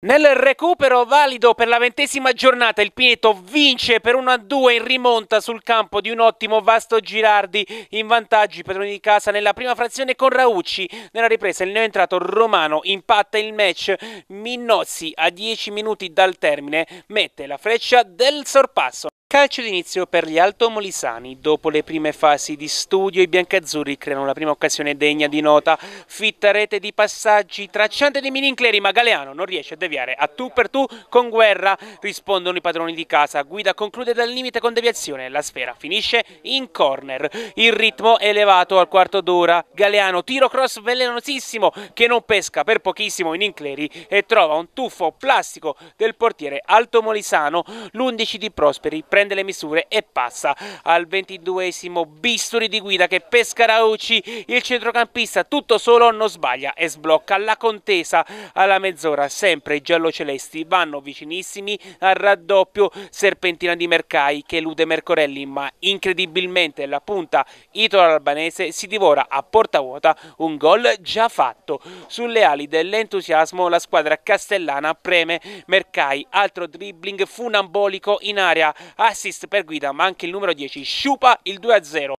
Nel recupero valido per la ventesima giornata il Pineto vince per 1-2 in rimonta sul campo di un ottimo Vasto Girardi in vantaggio i padroni di casa nella prima frazione con Raucci nella ripresa il neoentrato Romano impatta il match Minnozzi a 10 minuti dal termine mette la freccia del sorpasso Calcio d'inizio per gli altomolisani. Dopo le prime fasi di studio, i biancazzurri creano la prima occasione degna di nota. Fitta rete di passaggi, tracciante di Minincleri, ma Galeano non riesce a deviare a tu per tu con guerra. Rispondono i padroni di casa. Guida conclude dal limite con deviazione. La sfera finisce in corner. Il ritmo elevato al quarto d'ora. Galeano, tiro cross velenosissimo che non pesca per pochissimo Minincleri e trova un tuffo plastico del portiere altomolisano. L'undici di Prosperi prende le misure e passa al 22esimo bisturi di guida che pesca Rauci, il centrocampista tutto solo non sbaglia e sblocca la contesa alla mezz'ora, sempre i giallocelesti vanno vicinissimi al raddoppio Serpentina di Mercai che elude Mercorelli ma incredibilmente la punta italo-albanese si divora a porta vuota un gol già fatto. Sulle ali dell'entusiasmo la squadra castellana preme Mercai, altro dribbling funambolico in area, assist per guida, ma anche il numero 10, Sciupa il 2-0.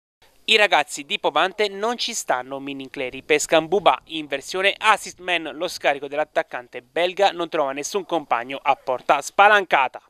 I ragazzi di Povante non ci stanno mini-cleri. Pescan Buba in versione assist man, lo scarico dell'attaccante belga non trova nessun compagno a porta spalancata.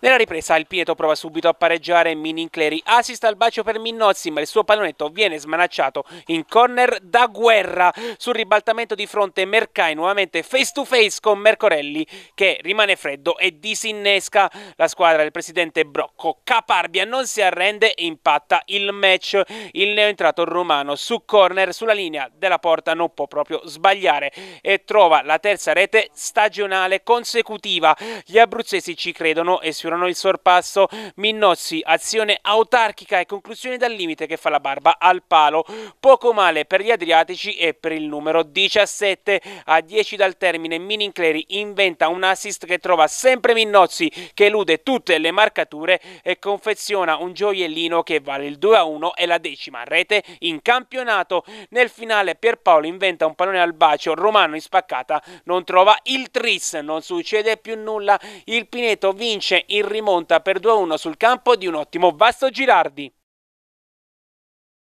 Nella ripresa il Pieto prova subito a pareggiare Minin Cleri, assist al bacio per Minnozzi ma il suo pallonetto viene smanacciato in corner da Guerra sul ribaltamento di fronte Mercai nuovamente face to face con Mercorelli che rimane freddo e disinnesca la squadra del presidente Brocco Caparbia non si arrende e impatta il match il neoentrato romano su corner sulla linea della porta non può proprio sbagliare e trova la terza rete stagionale consecutiva gli abruzzesi ci credono e sfiorano il sorpasso Minnozzi, azione autarchica e conclusione dal limite che fa la barba al palo. Poco male per gli Adriatici e per il numero 17 a 10 dal termine Minincleri inventa un assist che trova sempre Minnozzi che elude tutte le marcature e confeziona un gioiellino che vale il 2 a 1 e la decima rete in campionato. Nel finale Pierpaolo inventa un pallone al bacio, Romano in spaccata non trova il tris, non succede più nulla. Il Pineto vince in rimonta per 2-1 sul campo di un ottimo Vasto Girardi.